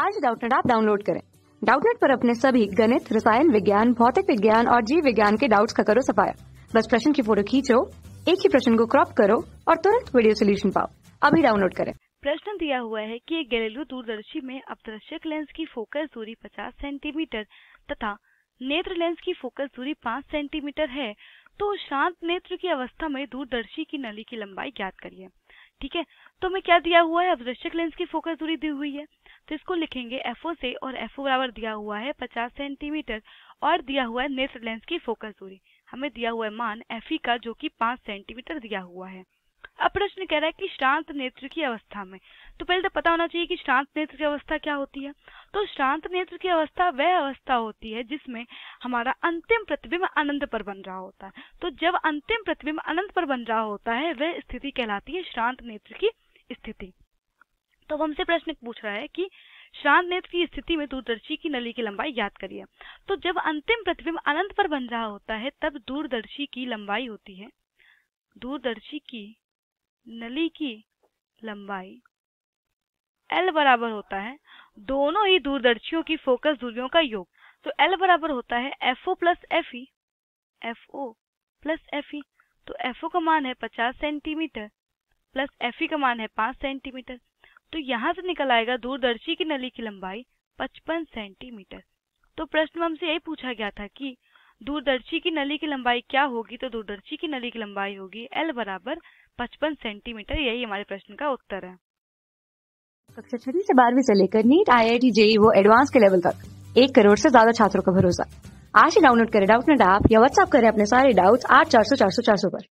आज डाउटनेट आप डाउनलोड करें डाउटनेट पर अपने सभी गणित रसायन विज्ञान भौतिक विज्ञान और जीव विज्ञान के डाउट्स का करो सफाया बस प्रश्न की फोटो खींचो एक ही प्रश्न को क्रॉप करो और तुरंत वीडियो सोल्यूशन पाओ अभी डाउनलोड करें प्रश्न दिया हुआ है कि एक घरेलू दूरदर्शी में अपदर्शक लेंस की फोकस दूरी 50 सेंटीमीटर तथा नेत्र लेंस की फोकस दूरी 5 सेंटीमीटर है तो शांत नेत्र की अवस्था में दूरदर्शी की नली की लंबाई ज्ञात करिए ठीक है तो मैं क्या दिया हुआ है अपदर्शक लेंस की फोकस दूरी दी हुई है तो इसको लिखेंगे एफ से और एफ बराबर दिया हुआ है पचास सेंटीमीटर और दिया हुआ है नेत्र लेंस की फोकस दूरी हमें दिया हुआ है मान एफ e का जो कि पांच सेंटीमीटर दिया हुआ है अब प्रश्न कह रहा है कि शांत नेत्र की अवस्था में तो पहले तो पता होना चाहिए कि शांत नेत्र की अवस्था क्या होती है तो शांत नेत्र की अवस्था वह अवस्था होती है जिसमें हमारा अंतिम प्रतिबिंब अनंत पर बन रहा होता है तो जब अंतिम प्रतिबिंब अनंत पर बन रहा होता है वह स्थिति कहलाती है शांत नेत्र की स्थिति वो हमसे प्रश्न पूछ रहा है कि श्रांत नेत्र की स्थिति में दूरदर्शी की नली की लंबाई याद करिए तो जब अंतिम प्रतिबिंब अनंत पर बन रहा होता है तब दूरदर्शी की लंबाई होती है दूरदर्शी की नली की लंबाई एल बराबर होता है दोनों ही दूरदर्शियों की फोकस दूरियों का योग तो एल बराबर होता है F O plus F E F O plus F E तो एफ ओ का मान है पचास सेंटीमीटर प्लस एफ ई का मान है पांच सेंटीमीटर तो यहाँ से निकल आएगा दूरदर्शी की नली की लंबाई 55 सेंटीमीटर तो प्रश्न में हमसे यही पूछा गया था कि दूरदर्शी की नली की लंबाई क्या होगी तो दूरदर्शी की नली की लंबाई होगी एल बराबर पचपन सेंटीमीटर यही हमारे प्रश्न का उत्तर है कक्षा छठी से बारहवीं से लेकर NEET I I T JEE वो एडवांस के लेवल तक एक करोड़ से ज्यादा छात्रों का भरोसा आज ही डाउनलोड करें डाउट नेट ऐप या व्हाट्सएप करें अपने सारे डाउट्स आठ चार सौ चार सौ चार सौ पर